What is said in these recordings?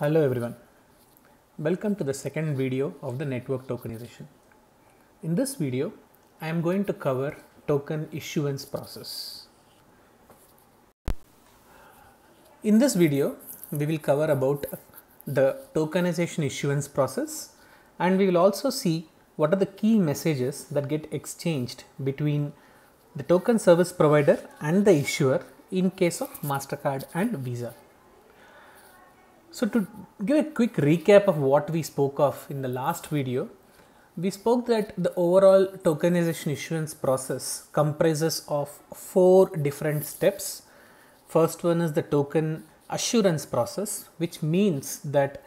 Hello everyone. Welcome to the second video of the network tokenization. In this video, I am going to cover token issuance process. In this video, we will cover about the tokenization issuance process and we will also see what are the key messages that get exchanged between the token service provider and the issuer in case of MasterCard and Visa. So to give a quick recap of what we spoke of in the last video, we spoke that the overall tokenization issuance process comprises of four different steps. First one is the token assurance process, which means that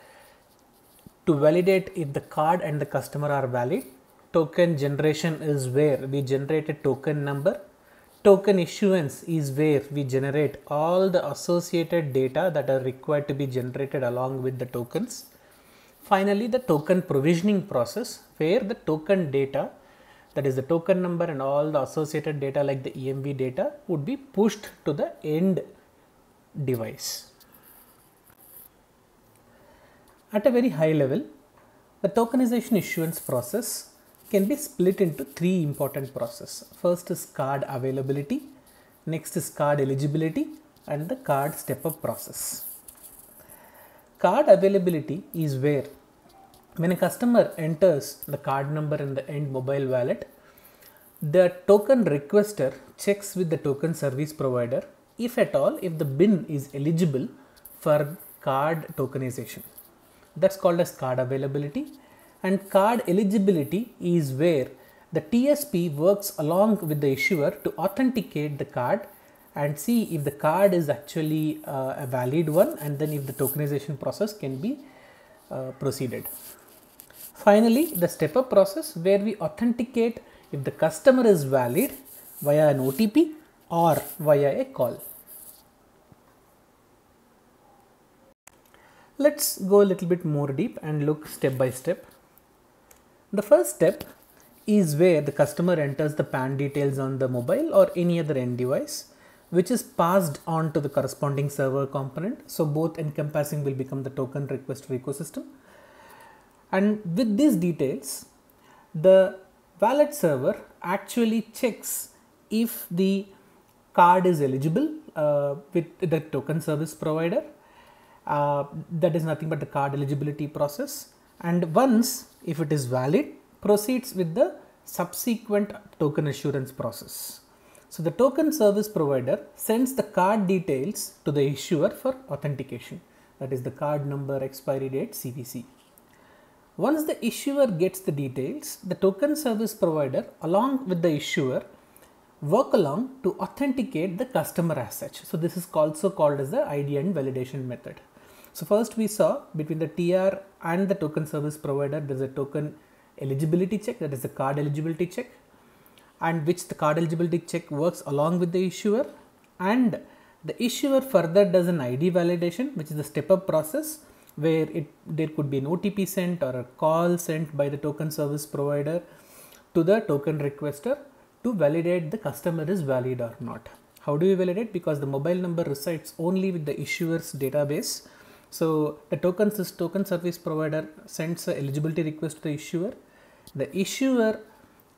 to validate if the card and the customer are valid, token generation is where we generate a token number token issuance is where we generate all the associated data that are required to be generated along with the tokens. Finally, the token provisioning process where the token data that is the token number and all the associated data like the EMV data would be pushed to the end device. At a very high level, the tokenization issuance process can be split into three important process. First is card availability, next is card eligibility and the card step up process. Card availability is where when a customer enters the card number in the end mobile wallet, the token requester checks with the token service provider if at all if the bin is eligible for card tokenization. That's called as card availability and card eligibility is where the TSP works along with the issuer to authenticate the card and see if the card is actually uh, a valid one and then if the tokenization process can be uh, proceeded. Finally, the step up process where we authenticate if the customer is valid via an OTP or via a call. Let's go a little bit more deep and look step by step the first step is where the customer enters the PAN details on the mobile or any other end device which is passed on to the corresponding server component. So both encompassing will become the token requester ecosystem. And with these details, the valid server actually checks if the card is eligible uh, with the token service provider. Uh, that is nothing but the card eligibility process and once if it is valid proceeds with the subsequent token assurance process. So the token service provider sends the card details to the issuer for authentication that is the card number, expiry date, CVC. Once the issuer gets the details, the token service provider along with the issuer work along to authenticate the customer as such. So this is also called as the ID and validation method. So first we saw between the TR and the token service provider, there's a token eligibility check, that is the card eligibility check and which the card eligibility check works along with the issuer and the issuer further does an ID validation, which is the step up process where it there could be an OTP sent or a call sent by the token service provider to the token requester to validate the customer is valid or not. How do we validate? Because the mobile number resides only with the issuer's database. So the token is token service provider sends a eligibility request to the issuer. The issuer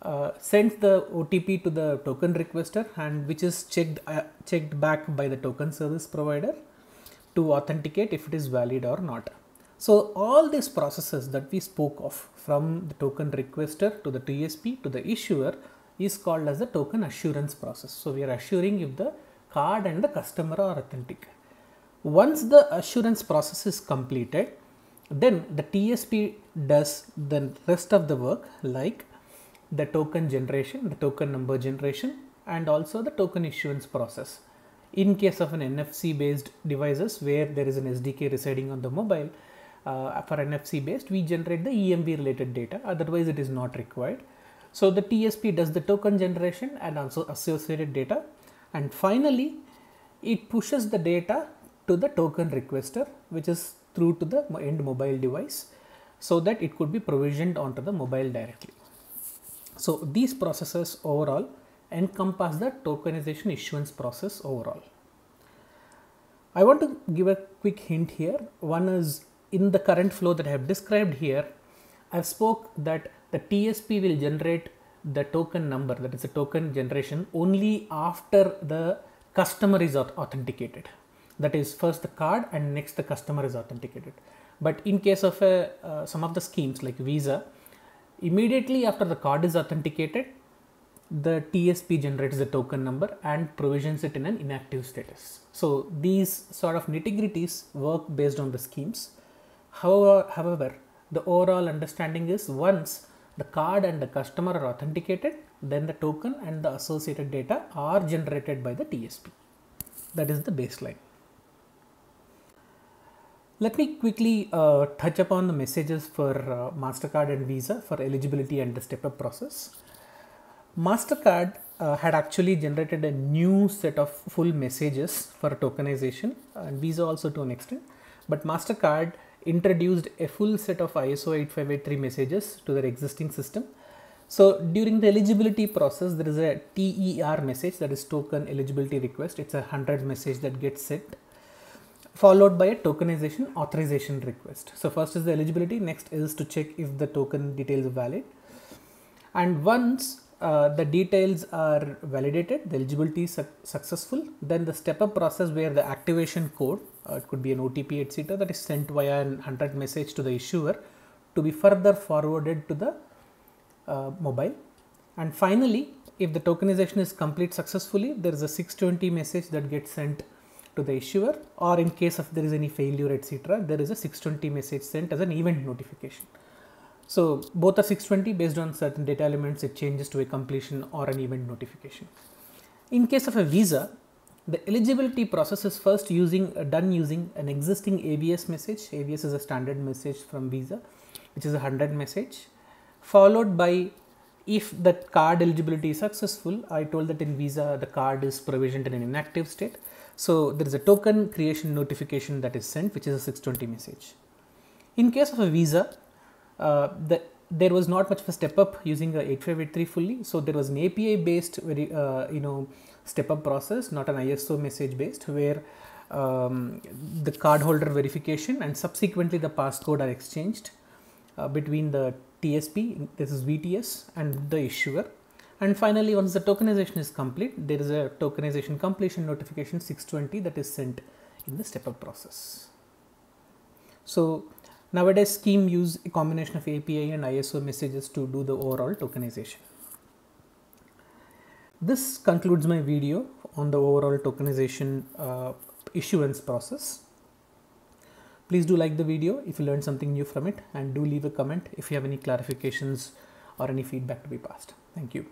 uh, sends the OTP to the token requester and which is checked uh, checked back by the token service provider to authenticate if it is valid or not. So all these processes that we spoke of from the token requester to the TSP to the issuer is called as the token assurance process. So we are assuring if the card and the customer are authentic. Once the assurance process is completed, then the TSP does the rest of the work like the token generation, the token number generation and also the token issuance process. In case of an NFC based devices where there is an SDK residing on the mobile, uh, for NFC based, we generate the EMV related data, otherwise it is not required. So the TSP does the token generation and also associated data. And finally, it pushes the data to the token requester which is through to the end mobile device so that it could be provisioned onto the mobile directly. So these processes overall encompass the tokenization issuance process overall. I want to give a quick hint here. One is in the current flow that I have described here, I've spoke that the TSP will generate the token number, that is the token generation only after the customer is authenticated that is first the card and next the customer is authenticated but in case of a, uh, uh, some of the schemes like visa immediately after the card is authenticated the TSP generates the token number and provisions it in an inactive status. So these sort of nitty-gritties work based on the schemes. However, however, the overall understanding is once the card and the customer are authenticated, then the token and the associated data are generated by the TSP. That is the baseline. Let me quickly uh, touch upon the messages for uh, MasterCard and Visa for eligibility and the step-up process. MasterCard uh, had actually generated a new set of full messages for tokenization and Visa also to an extent, but MasterCard introduced a full set of ISO 8583 messages to their existing system. So during the eligibility process, there is a TER message that is token eligibility request. It's a 100 message that gets sent followed by a tokenization authorization request. So first is the eligibility, next is to check if the token details are valid. And once uh, the details are validated, the eligibility is su successful, then the step-up process where the activation code, uh, it could be an OTP, etc., that is sent via an 100 message to the issuer to be further forwarded to the uh, mobile. And finally, if the tokenization is complete successfully, there is a 620 message that gets sent to the issuer or in case of there is any failure etc there is a 620 message sent as an event notification. So both are 620 based on certain data elements it changes to a completion or an event notification. In case of a visa the eligibility process is first using uh, done using an existing ABS message ABS is a standard message from visa which is a 100 message followed by if that card eligibility is successful, I told that in Visa the card is provisioned in an inactive state. So there is a token creation notification that is sent which is a 620 message. In case of a Visa, uh, the, there was not much of a step up using a 8583 fully. So there was an API based very, uh, you know, step up process, not an ISO message based where um, the cardholder verification and subsequently the passcode are exchanged uh, between the TSP, this is VTS and the issuer. And finally, once the tokenization is complete, there is a tokenization completion notification 620 that is sent in the step-up process. So nowadays scheme use a combination of API and ISO messages to do the overall tokenization. This concludes my video on the overall tokenization uh, issuance process. Please do like the video if you learned something new from it and do leave a comment if you have any clarifications or any feedback to be passed. Thank you.